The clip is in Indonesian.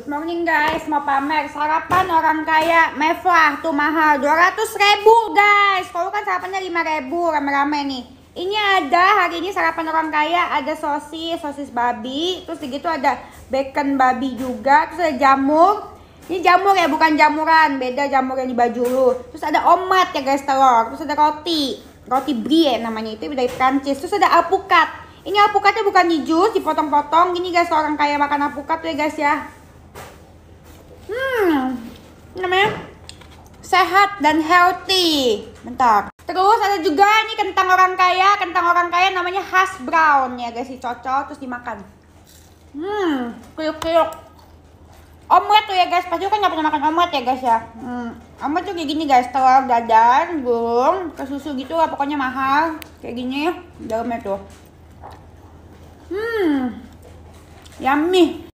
Good morning guys, mau pamer sarapan orang kaya, mewah tuh mahal 200 ribu guys. Kalau kan sarapannya 5 ribu rame-rame nih. Ini ada hari ini sarapan orang kaya ada sosis, sosis babi, terus segitu ada bacon babi juga, terus ada jamur. Ini jamur ya, bukan jamuran, beda jamur yang di baju lu. Terus ada omat ya guys telur, terus ada roti, roti brie ya namanya itu dari Prancis. Terus ada apukat, Ini alpukatnya bukan di jus, dipotong-potong. Gini guys orang kaya makan alpukat tuh ya guys ya namanya sehat dan healthy bentar terus ada juga nih kentang orang kaya kentang orang kaya namanya khas brown ya guys cocok terus dimakan hmm kriuk-kriuk omelet tuh ya guys pasti kan nggak pernah makan omelet ya guys ya hmm. omelet tuh kayak gini guys telur dadar gulung ke susu gitu lah pokoknya mahal kayak gini dalamnya tuh hmm yummy